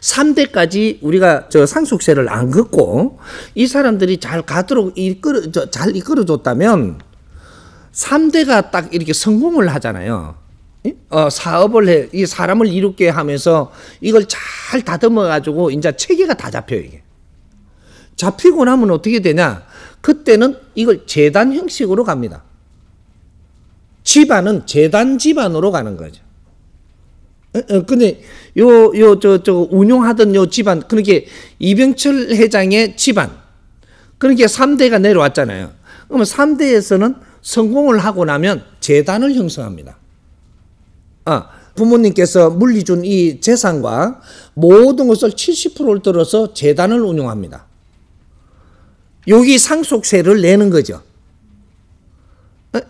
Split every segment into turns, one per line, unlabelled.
3대까지 우리가 저 상속세를 안 긋고 이 사람들이 잘 가도록 이끌어 저, 잘 이끌어 줬다면 3대가 딱 이렇게 성공을 하잖아요. 어, 사업을 해, 이 사람을 이롭게 하면서 이걸 잘 다듬어 가지고 이제 체계가 다 잡혀요, 이게. 잡히고 나면 어떻게 되냐? 그때는 이걸 재단 형식으로 갑니다. 집안은 재단 집안으로 가는 거죠. 어, 근데 요 요 저 저 운용하던 요 집안 그러게 그러니까 이병철 회장의 집안 그러게 그러니까 3대가 내려왔잖아요. 그러면 3대에서는 성공을 하고 나면 재단을 형성합니다. 아, 부모님께서 물리 준이 재산과 모든 것을 70%를 들어서 재단을 운용합니다. 여기 상속세를 내는 거죠.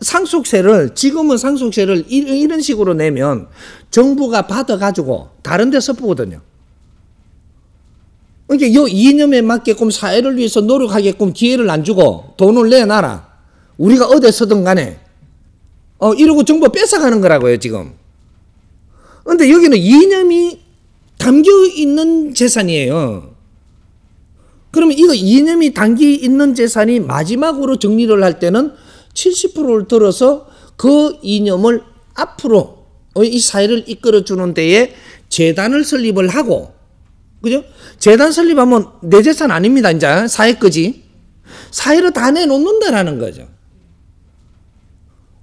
상속세를 지금은 상속세를 이런 식으로 내면 정부가 받아가지고 다른 데서 보거든요. 그러니까 이 이념에 맞게끔 사회를 위해서 노력하게끔 기회를 안 주고 돈을 내놔라. 우리가 어디서든 간에. 어, 이러고 정보 뺏어가는 거라고요, 지금. 근데 여기는 이념이 담겨 있는 재산이에요. 그러면 이거 이념이 담겨 있는 재산이 마지막으로 정리를 할 때는 70%를 들어서 그 이념을 앞으로 어, 이 사회를 이끌어 주는 데에 재단을 설립을 하고 그죠? 재단 설립하면 내 재산 아닙니다. 이제 사회 거지. 사회를 다 내놓는다라는 거죠.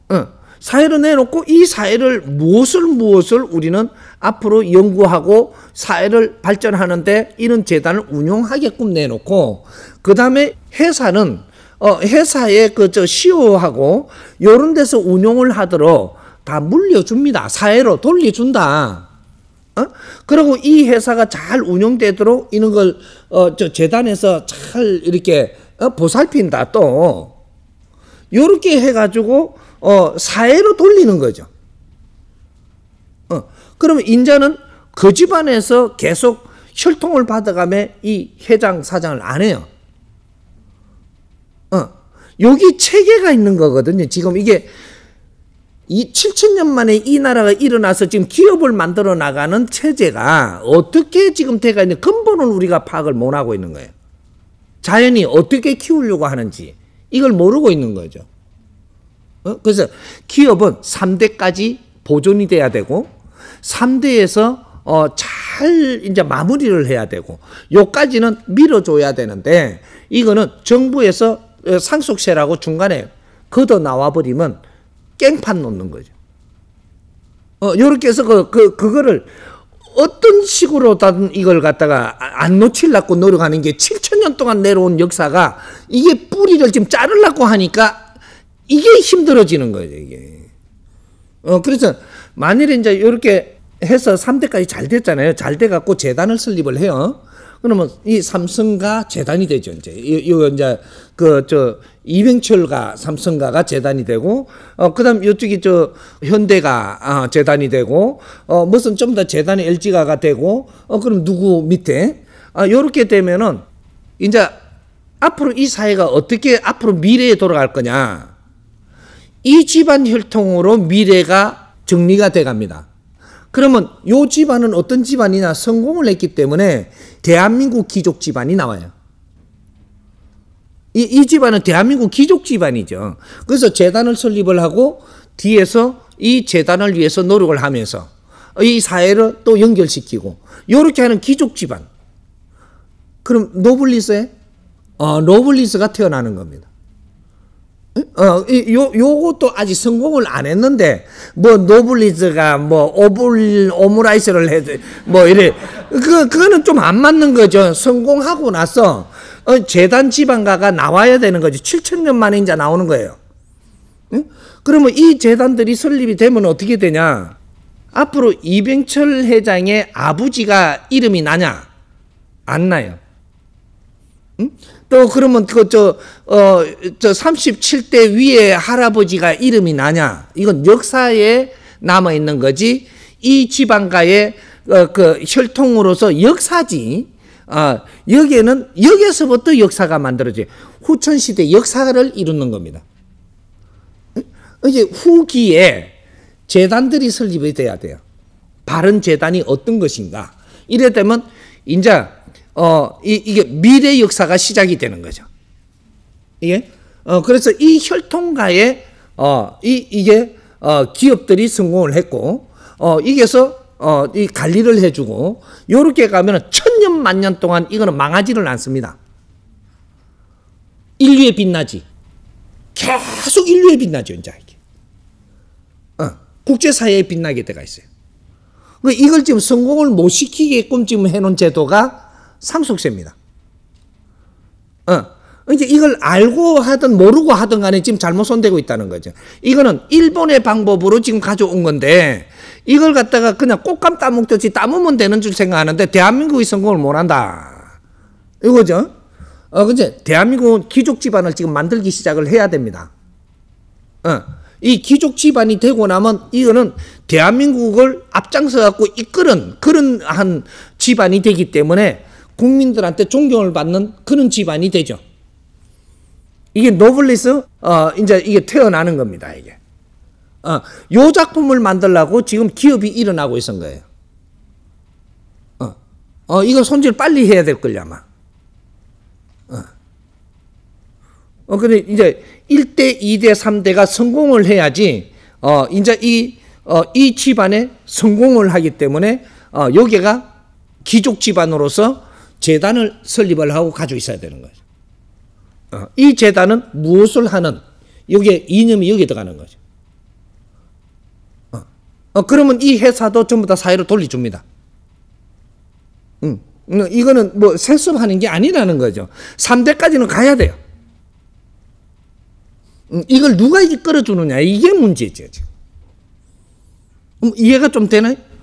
어, 사회를 내놓고 이 사회를 무엇을 무엇을 우리는 앞으로 연구하고 사회를 발전하는데 이런 재단을 운용하게끔 내놓고 그 다음에 회사는 어, 회사에그저 CEO하고 이런 데서 운영을 하도록 다 물려줍니다. 사회로 돌려준다. 어? 그리고 이 회사가 잘 운영되도록 이런 걸, 어, 저 재단에서 잘 이렇게, 어, 보살핀다, 또. 요렇게 해가지고, 어, 사회로 돌리는 거죠. 어, 그러면 인자는 그 집안에서 계속 혈통을 받아가며 이 회장, 사장을 안 해요. 어. 여기 체계가 있는 거거든요. 지금 이게 이 7천년 만에 이 나라가 일어나서 지금 기업을 만들어 나가는 체제가 어떻게 지금 돼가 있는 근본을 우리가 파악을 못 하고 있는 거예요. 자연이 어떻게 키우려고 하는지 이걸 모르고 있는 거죠. 어? 그래서 기업은 3대까지 보존이 돼야 되고 3대에서 어, 잘 이제 마무리를 해야 되고 요까지는 밀어줘야 되는데 이거는 정부에서 예, 상속세라고 중간에 걷어 나와버리면 깽판 놓는 거죠. 어, 요렇게 해서 그, 그, 그거를 어떤 식으로든 이걸 갖다가 아, 안 놓치려고 노력하는 게 7천년 동안 내려온 역사가 이게 뿌리를 지금 자르려고 하니까 이게 힘들어지는 거예요, 이게. 어, 그래서 만일에 이제 이렇게 해서 3대까지 잘 됐잖아요. 잘 돼갖고 재단을 설립을 해요. 그러면 이 삼성가 재단이 되죠 이제 이거 이제 그 저 이병철가 삼성가가 재단이 되고 어 그다음 이쪽이 저 현대가 아, 재단이 되고 어 무슨 좀 더 재단이 LG가가 되고 어 그럼 누구 밑에 아 요렇게 되면은 이제 앞으로 이 사회가 어떻게 앞으로 미래에 돌아갈 거냐 이 집안 혈통으로 미래가 정리가 돼 갑니다. 그러면 요 집안은 어떤 집안이나 성공을 했기 때문에 대한민국 귀족 집안이 나와요. 이, 이 집안은 대한민국 귀족 집안이죠. 그래서 재단을 설립을 하고 뒤에서 이 재단을 위해서 노력을 하면서 이 사회를 또 연결시키고 요렇게 하는 귀족 집안. 그럼 노블리스에 어, 노블리스가 태어나는 겁니다. 어, 이, 요, 요것도 아직 성공을 안 했는데, 뭐, 노블리즈가, 뭐, 오블, 오므라이스를 해, 뭐, 이래. 그, 그거는 좀 안 맞는 거죠. 성공하고 나서, 어, 재단 지방가가 나와야 되는 거죠. 7천년 만에 이제 나오는 거예요. 응? 그러면 이 재단들이 설립이 되면 어떻게 되냐? 앞으로 이병철 회장의 아버지가 이름이 나냐? 안 나요. 응? 또 그러면 그저어저 37대 어, 위에 할아버지가 이름이 나냐? 이건 역사에 남아 있는 거지. 이 지방가의 어, 그 혈통으로서 역사지. 아, 어, 여기에는 여기에서부터 역사가 만들어져요. 후천 시대 역사를 이루는 겁니다. 이제 후기에 재단들이 설립이 돼야 돼요. 바른 재단이 어떤 것인가? 이래 되면 이제 어, 이, 이게 미래 역사가 시작이 되는 거죠. 이게, 어, 그래서 이 혈통가에, 어, 이, 이게, 어, 기업들이 성공을 했고, 어, 이게서, 어, 이 관리를 해주고, 요렇게 가면은 천년, 만년 동안 이거는 망하지를 않습니다. 인류에 빛나지. 계속 인류에 빛나죠, 이제. 어, 국제사회에 빛나게 돼가 있어요. 그러니까 이걸 지금 성공을 못 시키게끔 지금 해놓은 제도가 상속세입니다. 어. 이제 이걸 알고 하든 모르고 하든 간에 지금 잘못 손대고 있다는 거죠. 이거는 일본의 방법으로 지금 가져온 건데 이걸 갖다가 그냥 꽃감 따먹듯이 따먹으면 되는 줄 생각하는데 대한민국이 성공을 못 한다. 이거죠. 어, 그제 대한민국은 귀족 집안을 지금 만들기 시작을 해야 됩니다. 어. 이 귀족 집안이 되고 나면 이거는 대한민국을 앞장서 갖고 이끄는 그런 한 집안이 되기 때문에 국민들한테 존경을 받는 그런 집안이 되죠. 이게 노블리스 어 이제 이게 태어나는 겁니다. 이게 어, 요 작품을 만들라고 지금 기업이 일어나고 있은 거예요. 어, 어 이거 손질 빨리 해야 될 걸요 아마. 어, 어 근데 이제 1대, 2대, 3대가 성공을 해야지 어 이제 이 어, 이 집안에 성공을 하기 때문에 어, 여기가 귀족 집안으로서 재단을 설립을 하고 가지고 있어야 되는 거죠. 어. 이 재단은 무엇을 하는 여기에 이념이 여기 들어가는 거죠. 어. 어, 그러면 이 회사도 전부 다 사회로 돌려줍니다. 음. 음, 이거는 뭐 세습하는 게 아니라는 거죠. 3대까지는 가야 돼요. 음, 이걸 누가 이끌어주느냐 이게 문제죠. 지금. 음, 이해가 좀 되나요?